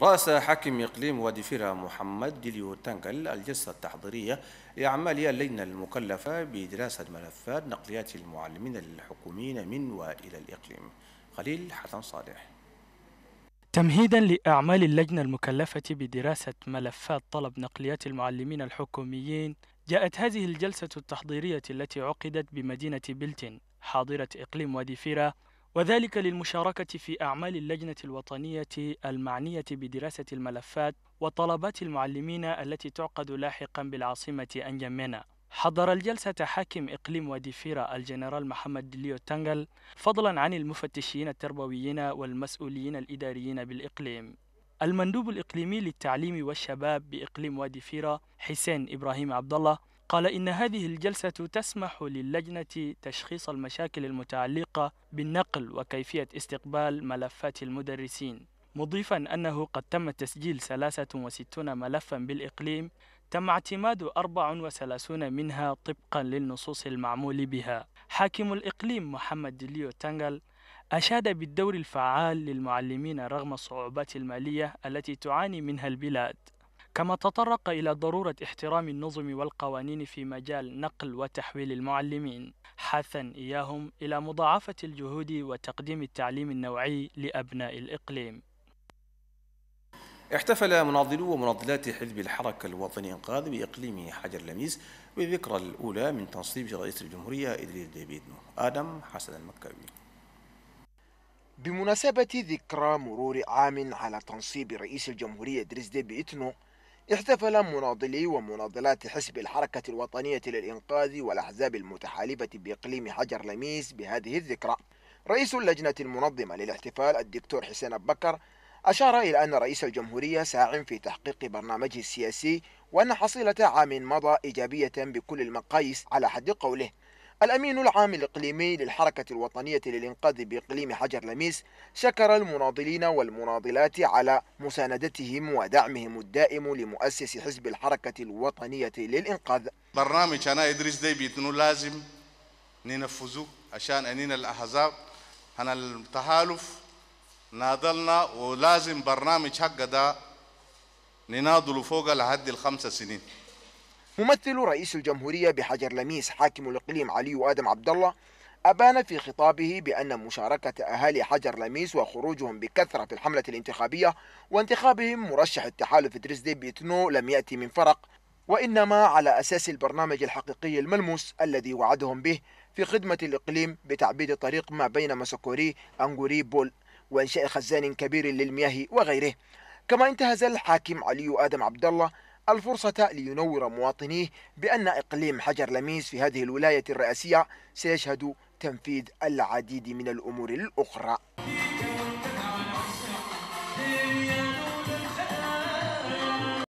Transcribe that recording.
رأس حاكم إقليم وادي فيرا محمد ديليو تنقل الجلسة التحضيرية لأعمال اللجنة المكلفة بدراسة ملفات نقليات المعلمين الحكوميين من وإلى الإقليم خليل حسن صالح تمهيدا لأعمال اللجنة المكلفة بدراسة ملفات طلب نقليات المعلمين الحكوميين جاءت هذه الجلسة التحضيرية التي عقدت بمدينة بلتن حاضرة إقليم وادي فيرا وذلك للمشاركة في أعمال اللجنة الوطنية المعنية بدراسة الملفات وطلبات المعلمين التي تعقد لاحقا بالعاصمة أنجمينا حضر الجلسة حاكم إقليم وديفيرا الجنرال محمد ليو تانجل فضلا عن المفتشين التربويين والمسؤولين الإداريين بالإقليم المندوب الإقليمي للتعليم والشباب بإقليم وادي فيرا حسين إبراهيم عبد الله قال إن هذه الجلسة تسمح للجنة تشخيص المشاكل المتعلقة بالنقل وكيفية استقبال ملفات المدرسين مضيفا أنه قد تم تسجيل 63 ملفا بالإقليم تم اعتماد 34 منها طبقا للنصوص المعمول بها حاكم الإقليم محمد ديليو تانغل أشاد بالدور الفعال للمعلمين رغم الصعوبات المالية التي تعاني منها البلاد كما تطرق إلى ضرورة احترام النظم والقوانين في مجال نقل وتحويل المعلمين حثا إياهم إلى مضاعفة الجهود وتقديم التعليم النوعي لأبناء الإقليم احتفل مناضلو ومناضلات حزب الحركة الوطني إنقاذ بإقليم حجر لميس بالذكرى الأولى من تنصيب رئيس الجمهورية إدريس ديبيدنو آدم حسن المكاوي بمناسبة ذكرى مرور عام على تنصيب رئيس الجمهورية إدريس ديبيتنو احتفل مناضلي ومناضلات حزب الحركة الوطنية للإنقاذ والأحزاب المتحالفة بإقليم حجر لميس بهذه الذكرى رئيس اللجنة المنظمة للاحتفال الدكتور حسين أبو بكر أشار إلى أن رئيس الجمهورية ساع في تحقيق برنامجه السياسي وأن حصيلة عام مضى إيجابية بكل المقاييس على حد قوله الأمين العام الإقليمي للحركة الوطنية للإنقاذ بإقليم حجر لميس شكر المناضلين والمناضلات على مساندتهم ودعمهم الدائم لمؤسس حزب الحركة الوطنية للإنقاذ برنامج أنا إدريس دي بيتنو لازم ننفذه عشان أنين الأحزاب أنا التحالف ناضلنا ولازم برنامج حق ده نناضل فوق لحد الخمس سنين ممثل رئيس الجمهورية بحجر لميس حاكم الإقليم علي آدم عبد الله أبان في خطابه بأن مشاركة أهالي حجر لميس وخروجهم بكثرة في الحملة الانتخابية وانتخابهم مرشح التحالف إدريس بيتنو لم يأتي من فرق وإنما على أساس البرنامج الحقيقي الملموس الذي وعدهم به في خدمة الإقليم بتعبيد طريق ما بين مسكوري أنغوري بول وإنشاء خزان كبير للمياه وغيره كما انتهز الحاكم علي آدم عبد الله الفرصة لينور مواطنيه بأن إقليم حجر لميس في هذه الولاية الرئاسية سيشهد تنفيذ العديد من الأمور الأخرى